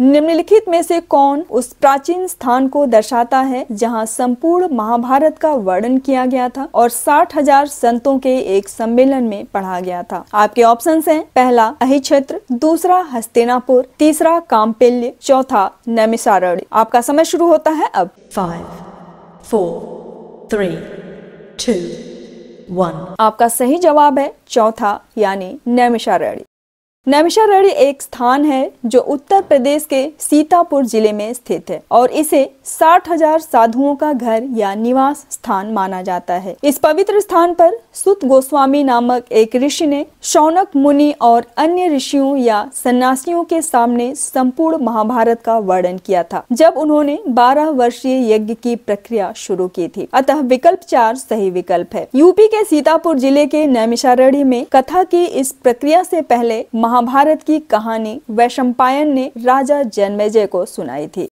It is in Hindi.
निम्नलिखित में से कौन उस प्राचीन स्थान को दर्शाता है जहां संपूर्ण महाभारत का वर्णन किया गया था और साठ हजार संतों के एक सम्मेलन में पढ़ा गया था आपके ऑप्शन हैं पहला अहि क्षेत्र दूसरा हस्तिनापुर तीसरा कामपेल्य चौथा नैमिसारण्य आपका समय शुरू होता है अब five four three two one आपका सही जवाब है चौथा यानी नैमिषारण्य नमिशारण्य एक स्थान है जो उत्तर प्रदेश के सीतापुर जिले में स्थित है और इसे साठ हजार साधुओं का घर या निवास स्थान माना जाता है इस पवित्र स्थान पर सुत गोस्वामी नामक एक ऋषि ने शौनक मुनि और अन्य ऋषियों या सन्यासियों के सामने संपूर्ण महाभारत का वर्णन किया था जब उन्होंने बारह वर्षीय यज्ञ की प्रक्रिया शुरू की थी अतः विकल्प चार सही विकल्प है यूपी के सीतापुर जिले के नैमिषारण्य में कथा की इस प्रक्रिया ऐसी पहले महा महाभारत की कहानी वैशंपायन ने राजा जन्मेजय को सुनाई थी